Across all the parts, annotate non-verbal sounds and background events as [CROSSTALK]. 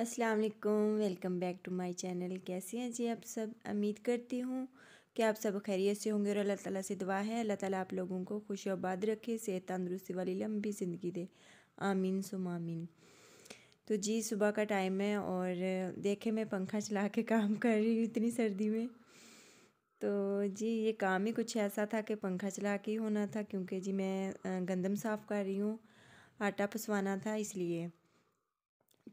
अस्सलाम वालेकुम welcome back to my channel कैसे हैं जी आप सब उम्मीद करती हूँ कि आप सब खैरियत से होंगे और अल्लाह ताला से दुआ है अल्लाह ताला आप लोगों को खुश आबाद रखे सेहत तंदरुस्ती वाली लंबी ज़िंदगी दे आमीन सुम आमीन तो जी सुबह का टाइम है और देखे मैं पंखा चला के काम कर रही हूँ इतनी सर्दी में तो जी ये काम ही कुछ ऐसा था कि पंखा चला के ही होना था क्योंकि जी मैं गंदम साफ़ कर रही हूँ आटा पसवाना था इसलिए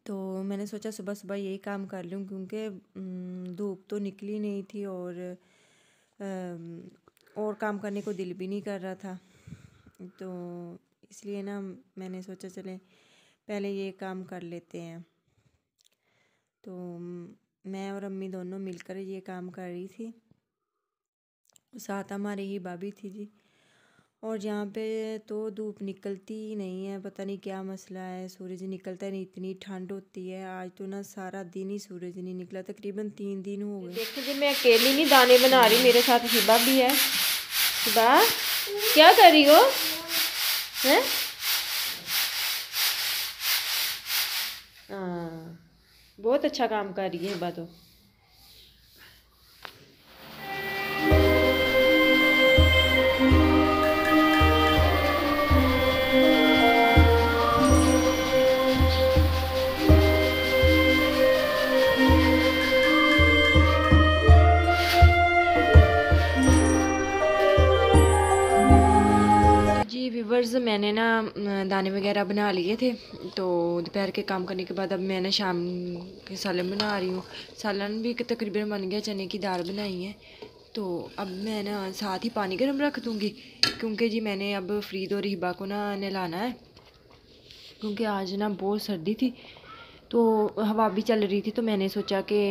तो मैंने सोचा सुबह सुबह यही काम कर लूँ क्योंकि धूप तो निकली नहीं थी और और काम करने को दिल भी नहीं कर रहा था तो इसलिए ना मैंने सोचा चले पहले ये काम कर लेते हैं तो मैं और अम्मी दोनों मिलकर ये काम कर रही थी साथ हमारे ही भाभी थी जी और यहाँ पे तो धूप निकलती ही नहीं है पता नहीं क्या मसला है सूरज निकलता नहीं इतनी ठंड होती है आज तो ना सारा दिन ही सूरज नहीं निकला तकरीबन तीन दिन हो गए देखो जी मैं अकेली नहीं दाने बना रही मेरे साथ हिबा भी है हिबा क्या कर रही हो हैं हाँ, बहुत अच्छा काम कर रही है हिबा तो व्यूवर्स मैंने ना दाने वगैरह बना लिए थे तो दोपहर के काम करने के बाद अब मैंने शाम के सालन बना रही हूँ सालन भी तकरीबन बन गया चने की दाल बनाई है तो अब मैं ना साथ ही पानी गर्म रख दूँगी क्योंकि जी मैंने अब फ्रीद और हिबा को ना नहलाना है क्योंकि आज ना बहुत सर्दी थी तो हवा भी चल रही थी तो मैंने सोचा कि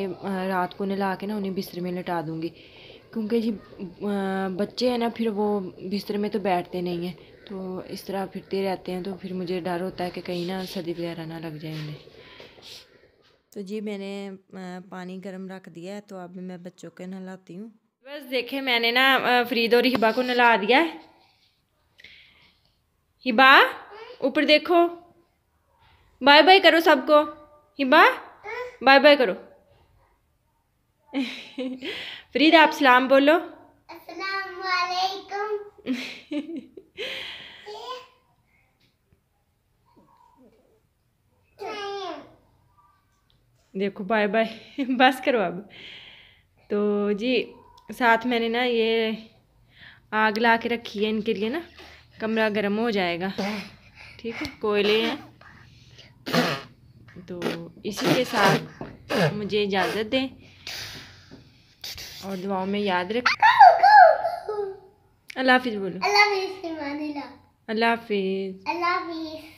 रात को नहला के ना उन्हें बिस्तर में लटा दूँगी क्योंकि जी बच्चे हैं ना फिर वो बिस्तर में तो बैठते नहीं हैं तो इस तरह फिरते रहते हैं तो फिर मुझे डर होता है कि कहीं ना सर्दी वगैरह ना लग जाए उन्हें तो जी मैंने पानी गर्म रख दिया है तो अब मैं बच्चों के नहलाती हूँ बस देखे मैंने ना फरीद और हिबा को नहला दिया है हिबा ऊपर देखो बाय बाय करो सबको हिबा बाय बाय करो [LAUGHS] फरीद आप सलाम बोलो [LAUGHS] देखो बाय बाय [LAUGHS] बस करो अब तो जी साथ मैंने ना ये आग ला के रखी है इनके लिए ना कमरा गर्म हो जाएगा ठीक है कोयले हैं तो इसी के साथ मुझे इजाज़त दें और दुआओं में याद रख अल्लाह हाफिज़ बोलो अल्लाह हाफिज़